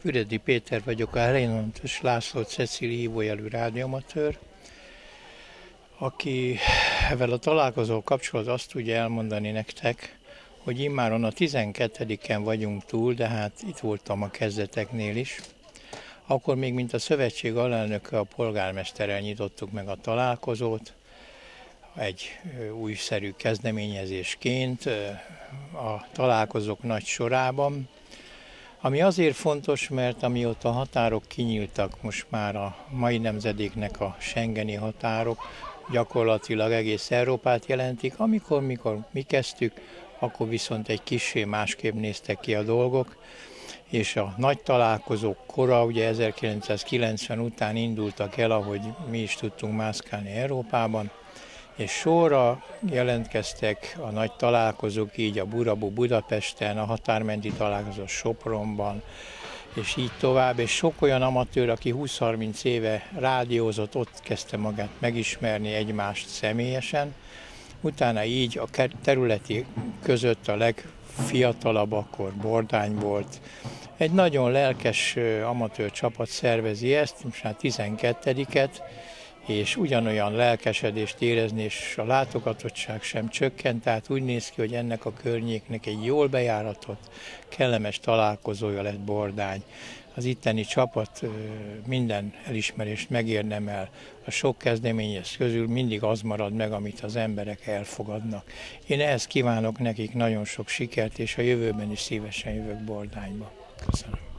Füredi Péter vagyok, a Helénontos László Cecili hívójelű aki ezzel a találkozó kapcsolat. azt tudja elmondani nektek, hogy immáron a 12-en vagyunk túl, de hát itt voltam a kezdeteknél is. Akkor még, mint a szövetség alelnöke, a polgármesterrel nyitottuk meg a találkozót, egy újszerű kezdeményezésként a találkozók nagy sorában, ami azért fontos, mert amióta a határok kinyíltak most már a mai nemzedéknek a Schengeni határok, gyakorlatilag egész Európát jelentik. Amikor mikor mi kezdtük, akkor viszont egy kicsi másképp néztek ki a dolgok, és a nagy találkozók kora, ugye 1990 után indultak el, ahogy mi is tudtunk mászkálni Európában, és sorra jelentkeztek a nagy találkozók, így a Burabu Budapesten, a határmenti találkozó Sopronban, és így tovább, és sok olyan amatőr, aki 20-30 éve rádiózott, ott kezdte magát megismerni egymást személyesen, utána így a területi között a legfiatalabb akkor Bordány volt. Egy nagyon lelkes amatőr csapat szervezi ezt, most már 12-et, és ugyanolyan lelkesedést érezni, és a látogatottság sem csökkent, tehát úgy néz ki, hogy ennek a környéknek egy jól bejáratott, kellemes találkozója lett Bordány. Az itteni csapat minden elismerést megérdemel. A sok kezdeményez közül mindig az marad meg, amit az emberek elfogadnak. Én ehhez kívánok nekik nagyon sok sikert, és a jövőben is szívesen jövök Bordányba. Köszönöm.